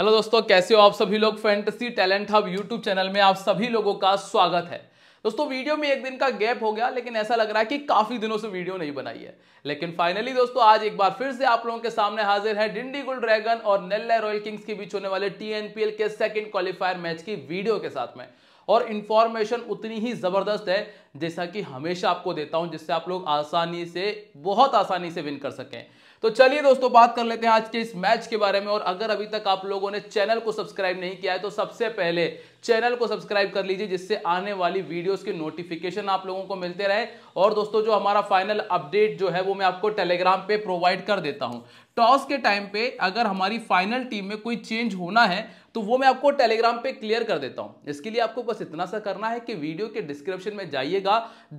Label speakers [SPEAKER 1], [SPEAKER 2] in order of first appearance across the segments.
[SPEAKER 1] hello दोस्तों कैसे हो आप सभी लोग fantasy talent hub YouTube channel में आप सभी लोगों का स्वागत है दोस्तों वीडियो में एक दिन का गैप हो गया लेकिन ऐसा लग रहा है कि काफी दिनों से वीडियो नहीं बनाई है लेकिन फाइनली दोस्तों आज एक बार फिर से आप लोगों के सामने हाजिर है डिंडीगुल ड्रैगन और नेल्ला रॉयल किंग्स के बीच होने वाले टीएनपीएल के सेकेंड क्वालिफायर मैच की वीडियो के साथ में और इन्फॉर्मेशन उतनी ही ज़बरदस्त है जैसा कि हमेशा आपको देता हूं जिससे आप लोग आसानी से बहुत आसानी से विन कर सकें तो चलिए दोस्तों बात कर लेते हैं आज के इस मैच के बारे में और अगर अभी तक आप लोगों ने चैनल को सब्सक्राइब नहीं किया है तो सबसे पहले चैनल को सब्सक्राइब कर लीजिए जिससे आने वाली वीडियोस के नोटिफिकेशन आप लोगों को मिलते रहे और दोस्तों जो हमारा फाइनल अपडेट जो है वो मैं आपको टेलीग्राम पे प्रोवाइड कर देता हूं टॉस के टाइम पे अगर हमारी फाइनल टीम में कोई चेंज होना है तो वो मैं आपको टेलीग्राम पे क्लियर कर देता हूं इसके लिए आपको बस इतना सा करना है कि वीडियो के डिस्क्रिप्शन में जाइएगा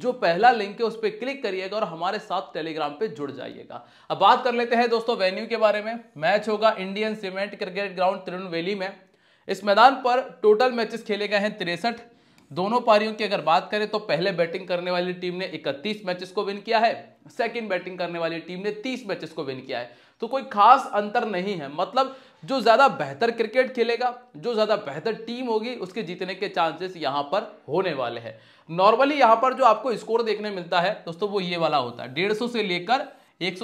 [SPEAKER 1] जो पहला लिंक है उस पर क्लिक करिएगा और हमारे साथ टेलीग्राम पे जुड़ जाइएगा अब बात कर लेते हैं दोस्तों वेन्यू के बारे में मैच होगा Indian cement cricket ground Tirunelveli में इस मैदान पर टोटल मैचेस खेले गए हैं तिरसठ दोनों पारियों की अगर बात करें तो पहले बैटिंग करने वाली टीम ने 31 मैचेस को विन किया है सेकंड बैटिंग करने वाली टीम ने 30 मैचेस को विन किया है तो कोई खास अंतर नहीं है मतलब जो ज़्यादा बेहतर क्रिकेट खेलेगा जो ज़्यादा बेहतर टीम होगी उसके जीतने के चांसेस यहां पर होने वाले हैं नॉर्मली यहां पर जो आपको स्कोर देखने मिलता है दोस्तों वो ये वाला होता है डेढ़ से लेकर एक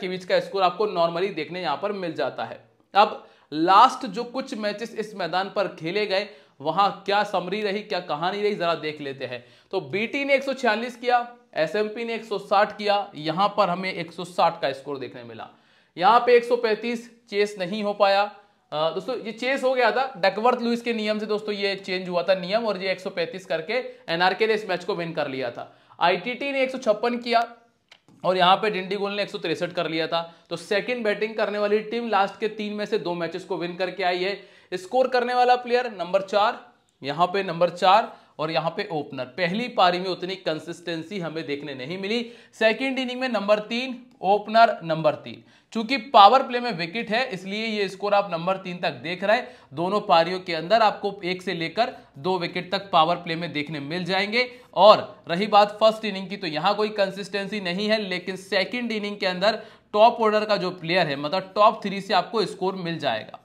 [SPEAKER 1] के बीच का स्कोर आपको नॉर्मली देखने यहां पर मिल जाता है अब लास्ट जो कुछ मैचेस इस मैदान पर खेले गए वहां क्या समरी रही क्या कहानी रही जरा देख लेते हैं तो बीटी ने 146 किया एसएमपी ने 160 किया यहां पर हमें 160 का स्कोर देखने मिला यहाँ पे 135 चेस नहीं हो पाया दोस्तों ये चेस हो गया था डकवर्थ लुइस के नियम से दोस्तों ये चेंज हुआ था नियम और ये 135 करके एनआरके ने इस मैच को विन कर लिया था आईटीटी ने एक किया और यहाँ पे गोल ने एक कर लिया था तो सेकंड बैटिंग करने वाली टीम लास्ट के तीन में से दो मैचेस को विन करके आई है स्कोर करने वाला प्लेयर नंबर चार यहाँ पे नंबर चार और यहाँ पे ओपनर पहली पारी में उतनी कंसिस्टेंसी हमें देखने नहीं मिली सेकंड इनिंग में नंबर तीन ओपनर नंबर तीन चूंकि पावर प्ले में विकेट है इसलिए ये स्कोर आप नंबर तीन तक देख रहे हैं दोनों पारियों के अंदर आपको एक से लेकर दो विकेट तक पावर प्ले में देखने मिल जाएंगे और रही बात फर्स्ट इनिंग की तो यहां कोई कंसिस्टेंसी नहीं है लेकिन सेकंड इनिंग के अंदर टॉप ऑर्डर का जो प्लेयर है मतलब टॉप थ्री से आपको स्कोर मिल जाएगा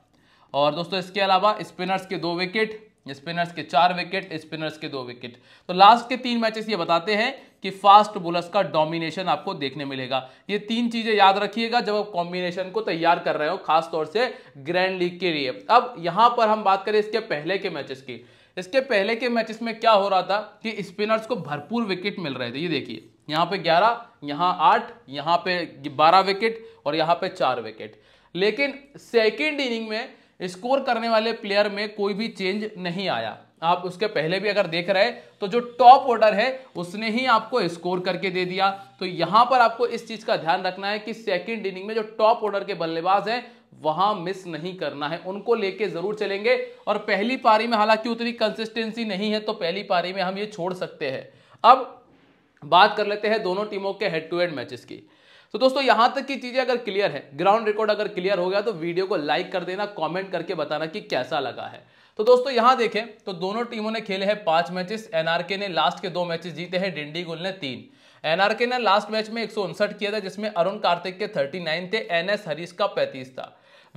[SPEAKER 1] और दोस्तों इसके अलावा स्पिनर्स के दो विकेट स्पिनर्स के चार विकेट स्पिनर्स के दो विकेट तो लास्ट के तीन मैचेस ये बताते हैं कि फास्ट बोलर्स का डोमिनेशन आपको देखने मिलेगा ये तीन चीजें याद रखिएगा जब आप कॉम्बिनेशन को तैयार कर रहे हो खास तौर से ग्रैंड लीग के लिए अब यहां पर हम बात करें इसके पहले के मैचेस की इसके पहले के मैचेस में क्या हो रहा था कि स्पिनर्स को भरपूर विकेट मिल रहे थे ये देखिए यहाँ पे 11, यहाँ 8, यहाँ पे 12 विकेट और यहाँ पे 4 विकेट लेकिन सेकेंड इनिंग में स्कोर करने वाले प्लेयर में कोई भी चेंज नहीं आया आप उसके पहले भी अगर देख रहे तो जो टॉप ऑर्डर है उसने ही आपको स्कोर करके दे दिया तो यहां पर आपको इस चीज का ध्यान रखना है कि सेकंड इनिंग में जो टॉप ऑर्डर के बल्लेबाज हैं वहां मिस नहीं करना है उनको लेके जरूर चलेंगे और पहली पारी में हालांकि उतनी कंसिस्टेंसी नहीं है तो पहली पारी में हम ये छोड़ सकते हैं अब बात कर लेते हैं दोनों टीमों के हेड टू हेड मैचेस की तो दोस्तों यहां तक की चीजें अगर क्लियर है ग्राउंड रिकॉर्ड अगर क्लियर हो गया तो वीडियो को लाइक कर देना कॉमेंट करके बताना कि कैसा लगा है तो दोस्तों यहां देखें तो दोनों टीमों ने खेले हैं पांच मैचेस एनआरके ने लास्ट के दो मैचेस जीते हैं डिंडीगुल ने तीन एनआरके ने लास्ट मैच में एक किया था जिसमें अरुण कार्तिक के 39 थे एनएस हरीश का 35 था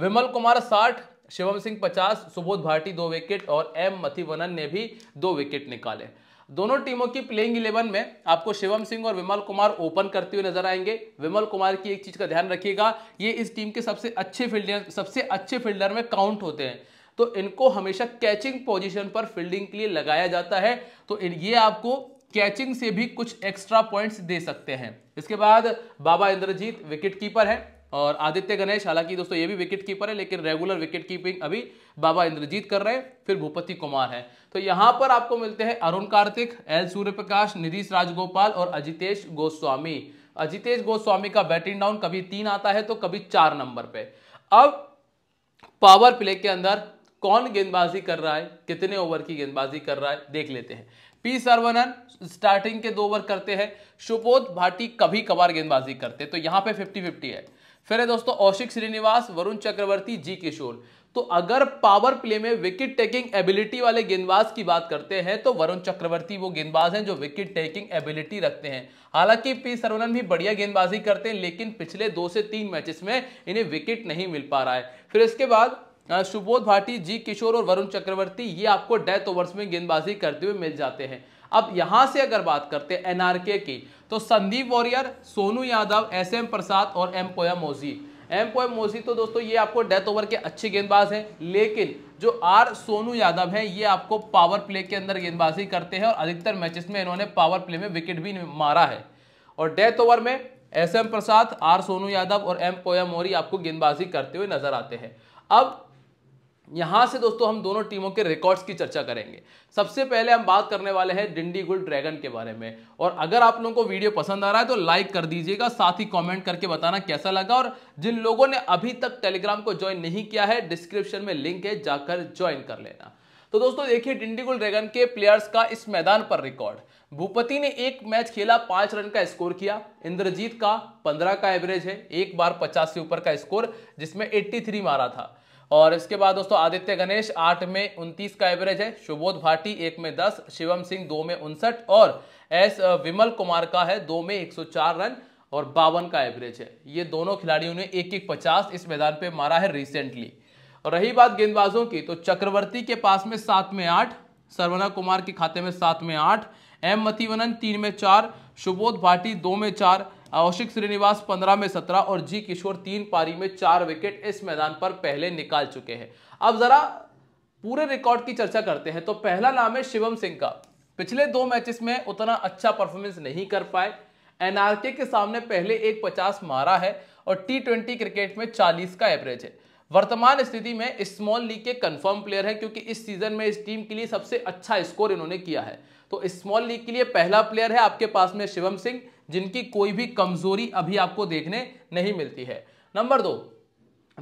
[SPEAKER 1] विमल कुमार 60 शिवम सिंह 50 सुबोध भाटी दो विकेट और एम मथिवनन ने भी दो विकेट निकाले दोनों टीमों की प्लेइंग इलेवन में आपको शिवम सिंह और विमल कुमार ओपन करते हुए नजर आएंगे विमल कुमार की एक चीज का ध्यान रखिएगा ये इस टीम के सबसे अच्छे फील्डर सबसे अच्छे फील्डर में काउंट होते हैं तो इनको हमेशा कैचिंग पोजिशन पर फील्डिंग के लिए लगाया जाता है तो ये आपको कैचिंग से भी कुछ एक्स्ट्रा पॉइंट्स दे सकते हैं इसके बाद बाबा इंद्रजीत विकेट कीपर है और आदित्य गणेश हालांकि दोस्तों ये भी विकेट कीपर है लेकिन रेगुलर विकेट कीपिंग अभी बाबा इंद्रजीत कर रहे हैं फिर भूपति कुमार है तो यहां पर आपको मिलते हैं अरुण कार्तिक एल सूर्यप्रकाश निधीश राजगोपाल और अजितेश गोस्वामी अजितेश गोस्वामी का बैटिंग डाउन कभी तीन आता है तो कभी चार नंबर पे अब पावर प्ले के अंदर कौन गेंदबाजी कर रहा है कितने ओवर की गेंदबाजी कर रहा है देख लेते हैं पी सरवनन स्टार्टिंग के दो ओवर करते हैं सुबोध भाटी कभी कभार गेंदबाजी करते तो यहां पे फिफ्टी फिफ्टी है फिर है दोस्तों औशिक श्रीनिवास वरुण चक्रवर्ती जी किशोर तो अगर पावर प्ले में विकेट टेकिंग एबिलिटी वाले गेंदबाज की बात करते हैं तो वरुण चक्रवर्ती वो गेंदबाज हैं जो विकेट टेकिंग एबिलिटी रखते हैं हालांकि पी सरवनन भी बढ़िया गेंदबाजी करते हैं लेकिन पिछले दो से तीन मैचेस में इन्हें विकेट नहीं मिल पा रहा है फिर इसके बाद सुबोध भाटी जी किशोर और वरुण चक्रवर्ती ये आपको डेथ ओवर्स में गेंदबाजी करते हुए मिल जाते हैं अब यहां से अगर बात करते हैं एनआरके की तो संदीप वॉरियर सोनू यादव एस एम प्रसाद और एम पोया मोजी एम पोया मोजी तो दोस्तों ये आपको डेथ ओवर के अच्छे गेंदबाज हैं लेकिन जो आर सोनू यादव हैं ये आपको पावर प्ले के अंदर गेंदबाजी करते हैं और अधिकतर मैचेस में इन्होंने पावर प्ले में विकेट भी मारा है और डेथ ओवर में S M Prasad R Sonu Yadav और एम पोया मोरी आपको गेंदबाजी करते हुए नजर आते हैं अब यहाँ से दोस्तों हम दोनों टीमों के रिकॉर्ड्स की चर्चा करेंगे सबसे पहले हम बात करने वाले हैं डिंडीगुल ड्रैगन के बारे में और अगर आप लोगों को वीडियो पसंद आ रहा है तो लाइक कर दीजिएगा साथ ही कमेंट करके बताना कैसा लगा और जिन लोगों ने अभी तक टेलीग्राम को ज्वाइन नहीं किया है डिस्क्रिप्शन में लिंक है जाकर ज्वाइन कर लेना तो दोस्तों देखिए डिंडीगुल ड्रैगन के प्लेयर्स का इस मैदान पर रिकॉर्ड भूपति ने एक मैच खेला पांच रन का स्कोर किया इंद्रजीत का पंद्रह का एवरेज है एक बार पचास से ऊपर का स्कोर जिसमें एट्टी मारा था और इसके बाद दोस्तों आदित्य गणेश आठ में उनतीस का एवरेज है सुबोध भाटी एक में दस शिवम सिंह दो में उनसठ और एस विमल कुमार का है दो में चार रन और बावन का एवरेज है ये दोनों खिलाड़ियों ने एक एक पचास इस मैदान पे मारा है रिसेंटली और रही बात गेंदबाजों की तो चक्रवर्ती के पास में सात में आठ सरवना कुमार के खाते में सात में आठ एम मथिवनन तीन में चार सुबोध भाटी दो में चार कौशिक श्रीनिवास पंद्रह में सत्रह और जी किशोर तीन पारी में चार विकेट इस मैदान पर पहले निकाल चुके हैं अब जरा पूरे रिकॉर्ड की चर्चा करते हैं तो पहला नाम है शिवम सिंह का पिछले दो मैचेस में उतना अच्छा परफॉर्मेंस नहीं कर पाए एनआरके के सामने पहले एक पचास मारा है और टी ट्वेंटी क्रिकेट में चालीस का एवरेज है वर्तमान स्थिति में स्मॉल लीग के कंफर्म प्लेयर हैं क्योंकि इस सीजन में इस टीम के लिए सबसे अच्छा स्कोर इन्होंने किया है तो स्मॉल लीग के लिए पहला प्लेयर है आपके पास में शिवम सिंह जिनकी कोई भी कमजोरी अभी आपको देखने नहीं मिलती है नंबर दो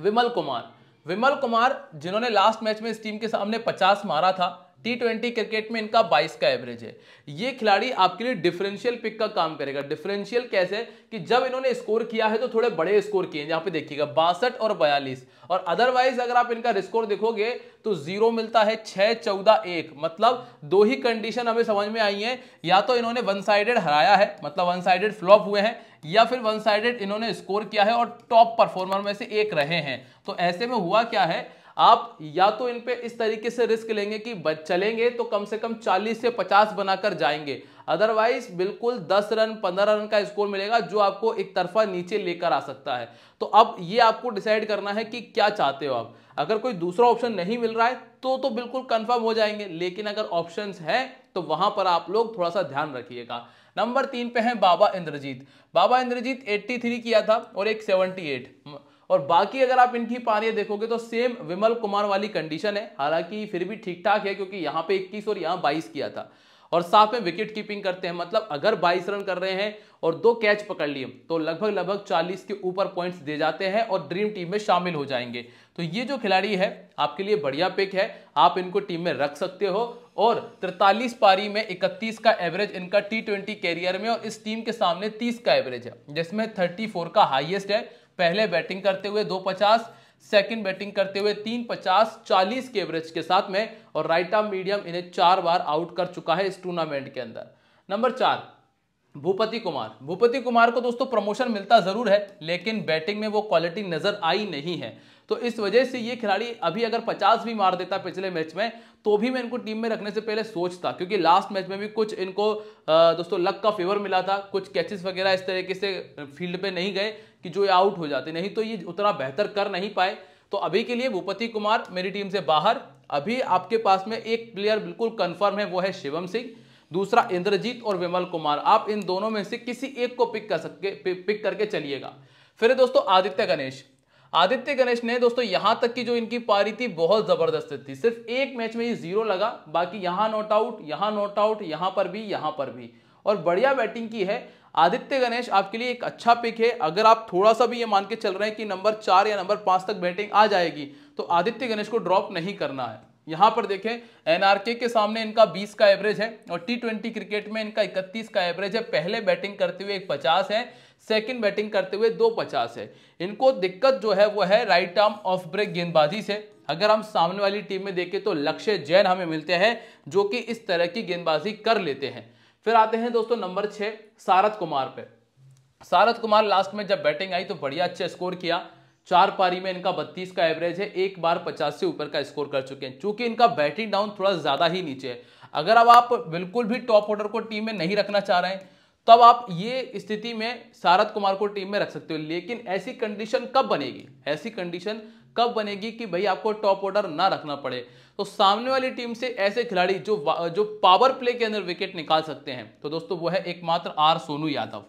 [SPEAKER 1] विमल कुमार विमल कुमार जिन्होंने लास्ट मैच में इस टीम के सामने पचास मारा था टी ट्वेंटी क्रिकेट में इनका 22 का एवरेज है ये खिलाड़ी आपके लिए डिफरेंशियल पिक का काम करेगा डिफरेंशियल कैसे कि जब इन्होंने स्कोर किया है तो थोड़े बड़े स्कोर किए यहाँ पे देखिएगा बासठ और बयालीस और अदरवाइज अगर आप इनका स्कोर देखोगे तो जीरो मिलता है छः चौदह एक मतलब दो ही कंडीशन हमें समझ में आई है या तो इन्होंने वन साइडेड हराया है मतलब वन साइडेड फ्लॉप हुए हैं या फिर वन साइडेड इन्होंने स्कोर किया है और टॉप परफॉर्मर में से एक रहे हैं तो ऐसे में हुआ क्या है आप या तो इन पे इस तरीके से रिस्क लेंगे कि चलेंगे तो कम से कम 40 से 50 बनाकर जाएंगे अदरवाइज बिल्कुल 10 रन 15 रन का स्कोर मिलेगा जो आपको एक तरफा नीचे लेकर आ सकता है तो अब ये आपको डिसाइड करना है कि क्या चाहते हो आप अगर कोई दूसरा ऑप्शन नहीं मिल रहा है तो तो बिल्कुल कंफर्म हो जाएंगे लेकिन अगर ऑप्शन है तो वहां पर आप लोग थोड़ा सा ध्यान रखिएगा नंबर तीन पे है बाबा इंद्रजीत बाबा इंद्रजीत एट्टी किया था और एक सेवनटी और बाकी अगर आप इनकी पारियां देखोगे तो सेम विमल कुमार वाली कंडीशन है हालांकि फिर भी ठीक ठाक है क्योंकि यहाँ पे 21 और यहाँ 22 किया था और साथ में विकेट कीपिंग करते हैं मतलब अगर 22 रन कर रहे हैं और दो कैच पकड़ लिए तो लगभग लगभग 40 के ऊपर पॉइंट्स दे जाते हैं और ड्रीम टीम में शामिल हो जाएंगे तो ये जो खिलाड़ी है आपके लिए बढ़िया पिक है आप इनको टीम में रख सकते हो और 43 पारी में 31 का एवरेज इनका टी ट्वेंटी कैरियर में और इस टीम के सामने 30 का एवरेज है जिसमें 34 का हाइएस्ट है पहले बैटिंग करते हुए दो पचास सेकेंड बैटिंग करते हुए तीन पचास चालीस के एवरेज के साथ में और राइट आर्म मीडियम इन्हें चार बार आउट कर चुका है इस टूर्नामेंट के अंदर नंबर चार भूपति कुमार भूपति कुमार को दोस्तों प्रमोशन मिलता जरूर है लेकिन बैटिंग में वो क्वालिटी नजर आई नहीं है तो इस वजह से ये खिलाड़ी अभी अगर 50 भी मार देता पिछले मैच में तो भी मैं इनको टीम में रखने से पहले सोचता क्योंकि लास्ट मैच में भी कुछ इनको दोस्तों लक का फेवर मिला था कुछ कैचेस वगैरह इस तरीके से फील्ड पे नहीं गए कि जो ये आउट हो जाते नहीं तो ये उतना बेहतर कर नहीं पाए तो अभी के लिए भूपति कुमार मेरी टीम से बाहर अभी आपके पास में एक प्लेयर बिल्कुल कन्फर्म है वो है शिवम सिंह दूसरा इंद्रजीत और विमल कुमार आप इन दोनों में से किसी एक को पिक कर सकते पिक करके चलिएगा फिर दोस्तों आदित्य गणेश आदित्य गणेश ने दोस्तों यहां तक की जो इनकी पारी थी बहुत जबरदस्त थी सिर्फ एक मैच में ही जीरो लगा बाकी यहां नॉट आउट यहां नॉट आउट यहां पर भी यहां पर भी और बढ़िया बैटिंग की है आदित्य गणेश आपके लिए एक अच्छा पिक है अगर आप थोड़ा सा भी ये मान के चल रहे हैं कि नंबर चार या नंबर पांच तक बैटिंग आ जाएगी तो आदित्य गणेश को ड्रॉप नहीं करना है यहां पर देखें एनआरके के सामने इनका 20 का एवरेज है और टी ट्वेंटी क्रिकेट में इनका 31 का एवरेज है पहले बैटिंग करते हुए एक 50 है सेकंड बैटिंग करते हुए दो पचास है इनको दिक्कत जो है वो है राइट आर्म ऑफ ब्रेक गेंदबाजी से अगर हम सामने वाली टीम में देखें तो लक्ष्य जैन हमें मिलते हैं जो कि इस तरह की गेंदबाजी कर लेते हैं फिर आते हैं दोस्तों नंबर छह सारथ कुमार पे सारथ कुमार लास्ट में जब बैटिंग आई तो बढ़िया अच्छा स्कोर किया चार पारी में इनका बत्तीस का एवरेज है एक बार पचास से ऊपर का स्कोर कर चुके हैं चूंकि इनका बैटिंग डाउन थोड़ा ज्यादा ही नीचे है अगर अब आप बिल्कुल भी टॉप ऑर्डर को टीम में नहीं रखना चाह रहे हैं तब आप ये स्थिति में शारद कुमार को टीम में रख सकते हो लेकिन ऐसी कंडीशन कब बनेगी ऐसी कंडीशन कब बनेगी कि भाई आपको टॉप ऑर्डर ना रखना पड़े तो सामने वाली टीम से ऐसे खिलाड़ी जो जो पावर प्ले के अंदर विकेट निकाल सकते हैं तो दोस्तों वो है एकमात्र आर सोनू यादव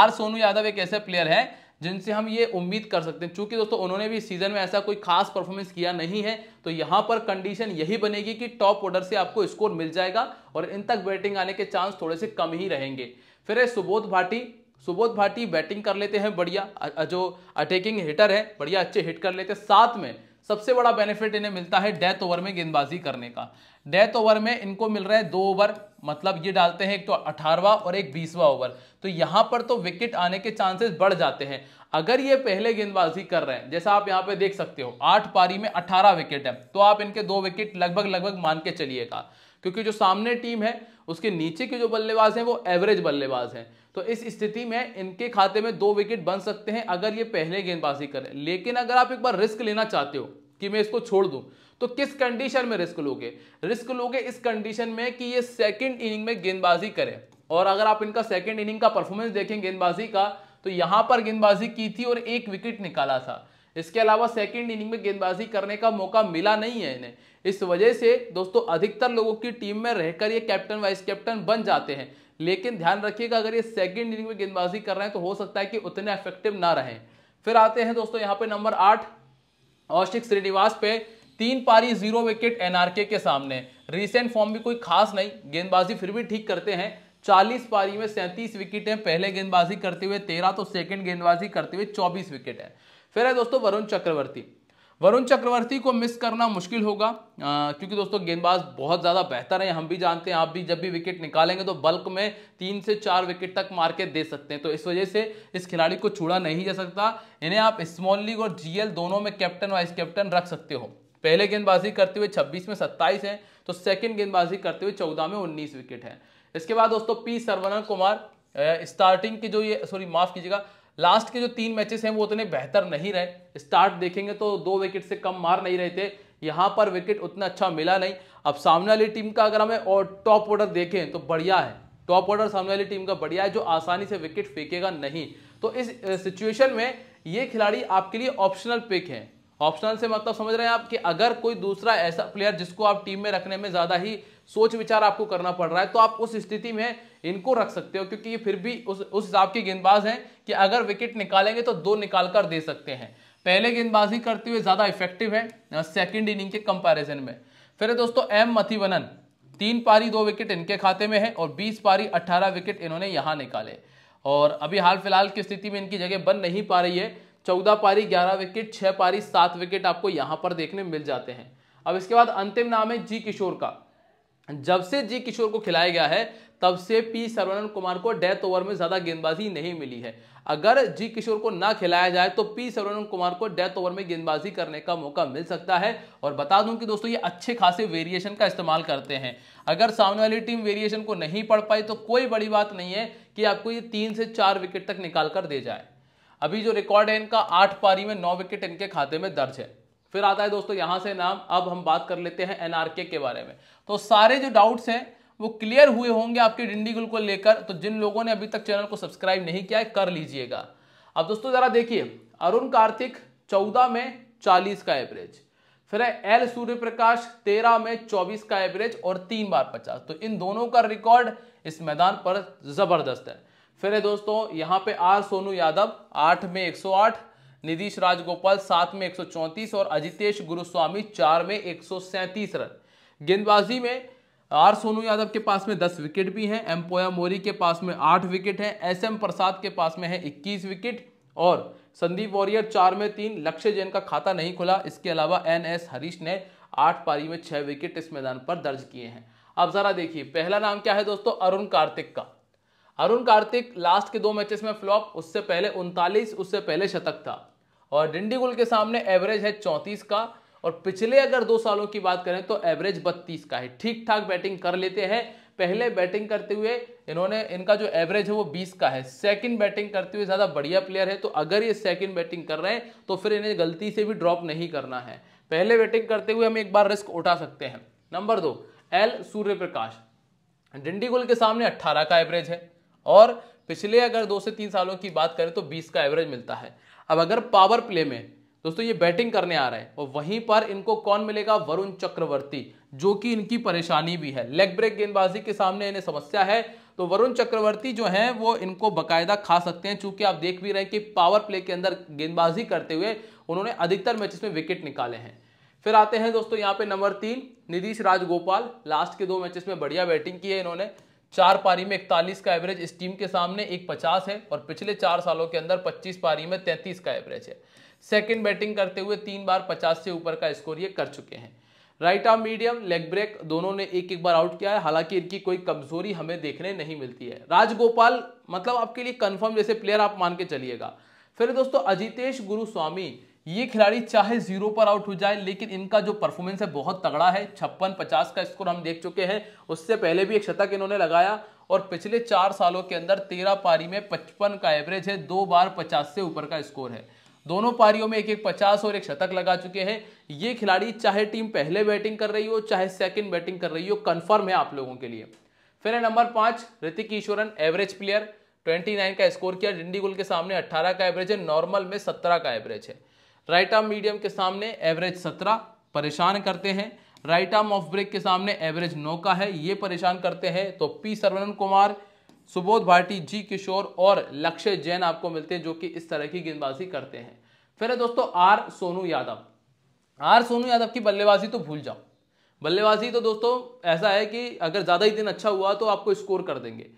[SPEAKER 1] आर सोनू यादव एक ऐसे प्लेयर है जिनसे हम ये उम्मीद कर सकते हैं चूंकि दोस्तों उन्होंने भी सीजन में ऐसा कोई खास परफॉर्मेंस किया नहीं है तो यहां पर कंडीशन यही बनेगी कि टॉप ऑर्डर से आपको स्कोर मिल जाएगा और इन तक बैटिंग आने के चांस थोड़े से कम ही रहेंगे फिर है सुबोध भाटी सुबोध भाटी बैटिंग कर लेते हैं बढ़िया जो अटैकिंग हिटर है बढ़िया अच्छे हिट कर लेते हैं साथ में सबसे बड़ा बेनिफिट इन्हें मिलता है डेथ ओवर में गेंदबाजी करने का डेथ ओवर में इनको मिल रहा है दो ओवर मतलब ये डालते हैं एक तो अठारवा और एक बीसवा ओवर तो यहां पर तो विकेट आने के चांसेस बढ़ जाते हैं अगर ये पहले गेंदबाजी कर रहे हैं जैसा आप यहां पे देख सकते हो आठ पारी में अठारह विकेट है तो आप इनके दो विकेट लगभग लगभग मान के चलिएगा क्योंकि जो सामने टीम है उसके नीचे के जो बल्लेबाज हैं वो एवरेज बल्लेबाज हैं तो इस स्थिति में इनके खाते में दो विकेट बन सकते हैं अगर ये पहले गेंदबाजी करें लेकिन अगर आप एक बार रिस्क लेना चाहते हो कि मैं इसको छोड़ दूं तो किस कंडीशन में रिस्क लोगे रिस्क लोगे इस कंडीशन में कि ये सेकंड इनिंग में गेंदबाजी करें और अगर आप इनका सेकंड इनिंग का परफॉर्मेंस देखें गेंदबाजी का तो यहां पर गेंदबाजी की थी और एक विकेट निकाला था इसके अलावा सेकंड इनिंग में गेंदबाजी करने का मौका मिला नहीं है इन्हें इस वजह से दोस्तों अधिकतर लोगों की टीम में रहकर ये कैप्टन वाइस कैप्टन बन जाते हैं लेकिन ध्यान रखिएगा अगर ये सेकंड इनिंग में गेंदबाजी कर रहे हैं तो हो सकता है कि उतने इफेक्टिव ना रहें फिर आते हैं दोस्तों यहाँ पे नंबर आठ औशिक श्रीनिवास पे तीन पारी जीरो विकेट एनआरके के सामने रिसेंट फॉर्म भी कोई खास नहीं गेंदबाजी फिर भी ठीक करते हैं 40 पारी में सैंतीस विकेट हैं पहले गेंदबाजी करते हुए तेरह तो सेकंड गेंदबाजी करते हुए चौबीस विकेट है फिर है दोस्तों वरुण चक्रवर्ती वरुण चक्रवर्ती को मिस करना मुश्किल होगा आ, क्योंकि दोस्तों गेंदबाज बहुत ज़्यादा बेहतर है हम भी जानते हैं आप भी जब भी विकेट निकालेंगे तो बल्क में तीन से चार विकेट तक मार के दे सकते हैं तो इस वजह से इस खिलाड़ी को छोड़ा नहीं जा सकता इन्हें आप स्मॉल लीग और जीएल दोनों में कैप्टन वाइस कैप्टन रख सकते हो पहले गेंदबाजी करते हुए 26 में 27 हैं तो सेकंड गेंदबाजी करते हुए 14 में 19 विकेट हैं इसके बाद दोस्तों पी सर्वनंद कुमार स्टार्टिंग के जो ये सॉरी माफ कीजिएगा लास्ट के जो तीन मैचेस हैं वो उतने बेहतर नहीं रहे स्टार्ट देखेंगे तो दो विकेट से कम मार नहीं रहे थे यहाँ पर विकेट उतना अच्छा मिला नहीं अब सामने वाली टीम का अगर हमें और टॉप ऑर्डर देखें तो बढ़िया है टॉप ऑर्डर सामने वाली टीम का बढ़िया है जो आसानी से विकेट फेंकेगा नहीं तो इस सिचुएशन में ये खिलाड़ी आपके लिए ऑप्शनल पिक हैं ऑप्शनल से मतलब समझ रहे हैं आप कि अगर कोई दूसरा ऐसा प्लेयर जिसको आप टीम में रखने में ज़्यादा ही सोच विचार आपको करना पड़ रहा है तो आप उस स्थिति में इनको रख सकते हो क्योंकि ये फिर भी उस उस हिसाब के गेंदबाज हैं कि अगर विकेट निकालेंगे तो दो निकाल कर दे सकते हैं पहले गेंदबाजी करते हुए ज़्यादा इफेक्टिव है सेकेंड इनिंग के कंपेरिजन में फिर दोस्तों एम मथिवनन तीन पारी दो विकेट इनके खाते में है और बीस पारी अट्ठारह विकेट इन्होंने यहाँ निकाले और अभी हाल फिलहाल की स्थिति में इनकी जगह बन नहीं पा रही है चौदह पारी ग्यारह विकेट छः पारी सात विकेट आपको यहाँ पर देखने मिल जाते हैं अब इसके बाद अंतिम नाम है जी किशोर का जब से जी किशोर को खिलाया गया है तब से पी सर्वानंद कुमार को डेथ ओवर में ज़्यादा गेंदबाजी नहीं मिली है अगर जी किशोर को ना खिलाया जाए तो पी सर्वानंद कुमार को डेथ ओवर में गेंदबाजी करने का मौका मिल सकता है और बता दूं कि दोस्तों ये अच्छे खासे वेरिएशन का इस्तेमाल करते हैं अगर सामने वाली टीम वेरिएशन को नहीं पढ़ पाई तो कोई बड़ी बात नहीं है कि आपको ये तीन से चार विकेट तक निकाल कर दे जाए अभी जो रिकॉर्ड है इनका आठ पारी में नौ विकेट इनके खाते में दर्ज है फिर आता है दोस्तों यहां से नाम अब हम बात कर लेते हैं एनआरके के बारे में तो सारे जो डाउट्स हैं वो क्लियर हुए होंगे आपके डिंडीगुल को लेकर तो जिन लोगों ने अभी तक चैनल को सब्सक्राइब नहीं किया है कर लीजिएगा अब दोस्तों ज़रा देखिए अरुण कार्तिक चौदह में चालीस का एवरेज फिर है एल सूर्य प्रकाश तेरह में चौबीस का एवरेज और तीन बार पचास तो इन दोनों का रिकॉर्ड इस मैदान पर ज़बरदस्त है फिर है दोस्तों यहाँ पे आर सोनू यादव आठ में 108 नीतीश राजगोपाल सात में 134 और अजितेश गुरुस्वामी चार में 137 रन गेंदबाजी में आर सोनू यादव के पास में 10 विकेट भी हैं एम पोया मोरी के पास में 8 विकेट हैं एस एम प्रसाद के पास में है 21 विकेट और संदीप वॉरियर चार में तीन लक्ष्य जैन का खाता नहीं खुला इसके अलावा एन एस हरीश ने आठ पारी में छः विकेट इस मैदान पर दर्ज किए हैं अब ज़रा देखिए पहला नाम क्या है दोस्तों अरुण कार्तिक का अरुण कार्तिक लास्ट के दो मैचेस में फ्लॉप उससे पहले उनतालीस उससे पहले शतक था और डिंडीगुल के सामने एवरेज है चौंतीस का और पिछले अगर दो सालों की बात करें तो एवरेज बत्तीस का है ठीक ठाक बैटिंग कर लेते हैं पहले बैटिंग करते हुए इन्होंने इनका जो एवरेज है वो 20 का है सेकंड बैटिंग करते हुए ज़्यादा बढ़िया प्लेयर है तो अगर ये सेकंड बैटिंग कर रहे हैं तो फिर इन्हें गलती से भी ड्रॉप नहीं करना है पहले बैटिंग करते हुए हम एक बार रिस्क उठा सकते हैं नंबर दो एल सूर्य प्रकाश डिंडीगुल के सामने अट्ठारह का एवरेज है और पिछले अगर दो से तीन सालों की बात करें तो बीस का एवरेज मिलता है अब अगर पावर प्ले में दोस्तों ये बैटिंग करने आ रहे हैं और वहीं पर इनको कौन मिलेगा वरुण चक्रवर्ती जो कि इनकी परेशानी भी है लेग ब्रेक गेंदबाजी के सामने इन्हें समस्या है तो वरुण चक्रवर्ती जो हैं वो इनको बकायदा खा सकते हैं चूंकि आप देख भी रहे हैं कि पावर प्ले के अंदर गेंदबाजी करते हुए उन्होंने अधिकतर मैचेस में विकेट निकाले हैं फिर आते हैं दोस्तों यहाँ पे नंबर तीन निधीश राजगोपाल लास्ट के दो मैचेस में बढ़िया बैटिंग की है इन्होंने चार पारी में इकतालीस का एवरेज इस टीम के सामने एक पचास है और पिछले चार सालों के अंदर पच्चीस पारी में तैंतीस का एवरेज है सेकेंड बैटिंग करते हुए तीन बार पचास से ऊपर का स्कोर ये कर चुके हैं right arm medium leg break दोनों ने एक एक बार आउट किया है हालांकि इनकी कोई कमजोरी हमें देखने नहीं मिलती है राजगोपाल मतलब आपके लिए कंफर्म जैसे प्लेयर आप मान के चलिएगा फिर दोस्तों अजितेश गुरुस्वामी ये खिलाड़ी चाहे जीरो पर आउट हो जाए लेकिन इनका जो परफॉर्मेंस है बहुत तगड़ा है छप्पन पचास का स्कोर हम देख चुके हैं उससे पहले भी एक शतक इन्होंने लगाया और पिछले चार सालों के अंदर तेरह पारी में पचपन का एवरेज है दो बार पचास से ऊपर का स्कोर है दोनों पारियों में एक एक पचास और एक शतक लगा चुके हैं ये खिलाड़ी चाहे टीम पहले बैटिंग कर रही हो चाहे सेकंड बैटिंग कर रही हो कन्फर्म है आप लोगों के लिए फिर है नंबर पांच ऋतिक ईश्वरन एवरेज प्लेयर 29 का स्कोर किया डिंडीगुल के सामने 18 का एवरेज है नॉर्मल में 17 का एवरेज है राइट आर्म मीडियम के सामने एवरेज सत्रह परेशान करते हैं राइट आर्म ऑफ ब्रेक के सामने एवरेज नौ का है ये परेशान करते हैं तो पी सर्वनंद कुमार सुबोध भाटी जी किशोर और लक्ष्य जैन आपको मिलते हैं जो कि इस तरह की गेंदबाजी करते हैं फिर है दोस्तों आर सोनू यादव आर सोनू यादव की बल्लेबाजी तो भूल जाओ बल्लेबाजी तो दोस्तों ऐसा है कि अगर ज़्यादा ही दिन अच्छा हुआ तो आपको स्कोर कर देंगे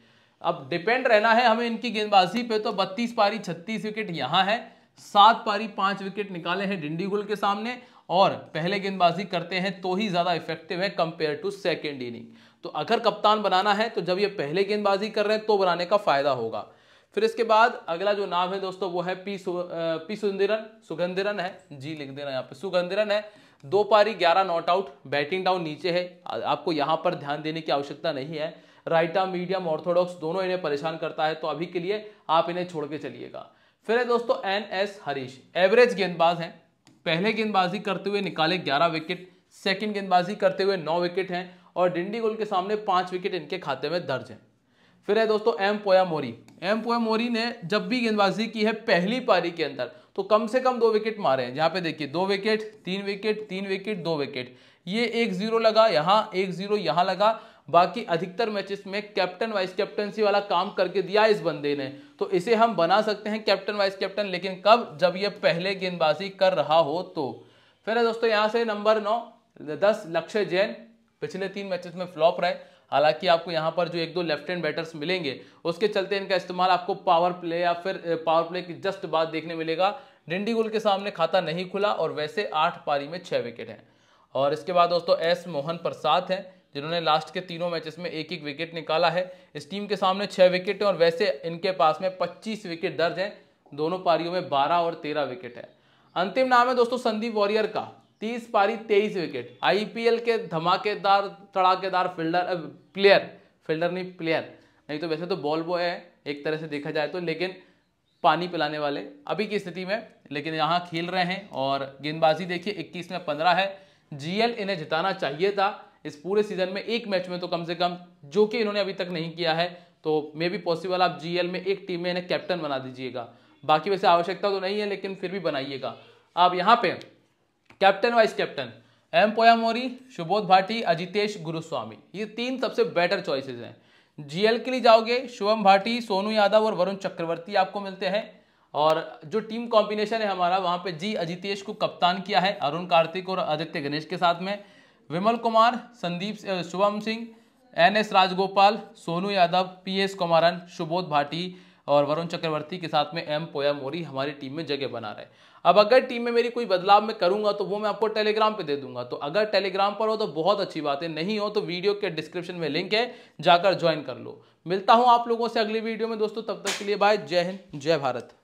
[SPEAKER 1] अब डिपेंड रहना है हमें इनकी गेंदबाजी पे तो 32 पारी 36 विकेट यहाँ है सात पारी पांच विकेट निकाले हैं डिंडीगुल के सामने और पहले गेंदबाजी करते हैं तो ही ज़्यादा इफेक्टिव है कंपेयर टू सेकेंड इनिंग तो अगर कप्तान बनाना है तो जब ये पहले गेंदबाजी कर रहे हैं तो बनाने का फायदा होगा फिर इसके बाद अगला जो नाम है दोस्तों वो है पी सु, पी सुंदिरन सुगंधिरन है जी लिख देना यहाँ पे सुगंधिरन है दो पारी ग्यारह नॉट आउट बैटिंग डाउन नीचे है आपको यहाँ पर ध्यान देने की आवश्यकता नहीं है राइटा मीडियम ऑर्थोडॉक्स दोनों इन्हें परेशान करता है तो अभी के लिए आप इन्हें छोड़ के चलिएगा फिर है दोस्तों एन एस हरीश एवरेज गेंदबाज हैं पहले गेंदबाजी करते हुए निकाले ग्यारह विकेट सेकंड गेंदबाजी करते हुए नौ विकेट हैं और डिंडी गोल के सामने पांच विकेट इनके खाते में दर्ज हैं फिर है दोस्तों एम पोया मोरी एम पोया मोरी ने जब भी गेंदबाजी की है पहली पारी के अंदर तो कम से कम दो विकेट मारे हैं जहाँ पे देखिए दो विकेट तीन विकेट तीन विकेट दो विकेट ये एक जीरो लगा यहाँ एक जीरो यहाँ लगा बाकी अधिकतर मैचेस में कैप्टन वाइस कैप्टनसी वाला काम करके दिया इस बंदे ने तो इसे हम बना सकते हैं कैप्टन वाइस कैप्टन लेकिन कब जब ये पहले गेंदबाजी कर रहा हो तो फिर है दोस्तों यहाँ से नंबर नौ दस लक्ष्य जैन पिछले तीन मैचेस में फ्लॉप रहे हालांकि आपको यहाँ पर जो एक दो लेफ्ट हैंड बैटर्स मिलेंगे उसके चलते इनका इस्तेमाल आपको पावर प्ले या फिर पावर प्ले की जस्ट बाद देखने मिलेगा डिंडीगुल के सामने खाता नहीं खुला और वैसे आठ पारी में छः विकेट हैं और इसके बाद दोस्तों एस मोहन प्रसाद हैं जिन्होंने लास्ट के तीनों मैचेस में एक एक विकेट निकाला है इस टीम के सामने छः विकेट हैं और वैसे इनके पास में पच्चीस विकेट दर्ज हैं दोनों पारियों में बारह और तेरह विकेट है अंतिम नाम है दोस्तों संदीप वॉरियर का तीस पारी तेईस विकेट आईपीएल के धमाकेदार तड़ाकेदार फील्डर प्लेयर फील्डर नहीं प्लेयर नहीं तो वैसे तो बॉल बॉय है एक तरह से देखा जाए तो लेकिन पानी पिलाने वाले अभी की स्थिति में लेकिन यहाँ खेल रहे हैं और गेंदबाजी देखिए इक्कीस में पंद्रह है जीएल इन्हें जिताना चाहिए था इस पूरे सीजन में एक मैच में तो कम से कम जो कि इन्होंने अभी तक नहीं किया है तो मे बी पॉसिबल आप जीएल में एक टीम में इन्हें कैप्टन बना दीजिएगा बाकी वैसे आवश्यकता तो नहीं है लेकिन फिर भी बनाइएगा आप यहाँ पे कैप्टन वाइस कैप्टन एम पोया मोरी सुबोध भाटी अजितेश गुरुस्वामी ये तीन सबसे बेटर चॉइसेस हैं जीएल के लिए जाओगे शुभम भाटी सोनू यादव और वरुण चक्रवर्ती आपको मिलते हैं और जो टीम कॉम्बिनेशन है हमारा वहाँ पे जी अजितेश को कप्तान किया है अरुण कार्तिक और आदित्य गणेश के साथ में Vimal Kumar Sandeep Shubham Singh N S Rajagopal Sonu Yadav P S Kumaran Subodh Bhati और वरुण चक्रवर्ती के साथ में एम पोया मोरी हमारी टीम में जगह बना रहे अब अगर टीम में मेरी कोई बदलाव मैं करूंगा तो वो मैं आपको टेलीग्राम पे दे दूंगा तो अगर टेलीग्राम पर हो तो बहुत अच्छी बात है नहीं हो तो वीडियो के डिस्क्रिप्शन में लिंक है जाकर ज्वाइन कर लो मिलता हूँ आप लोगों से अगली वीडियो में दोस्तों तब तक के लिए बाय जय हिंद जय भारत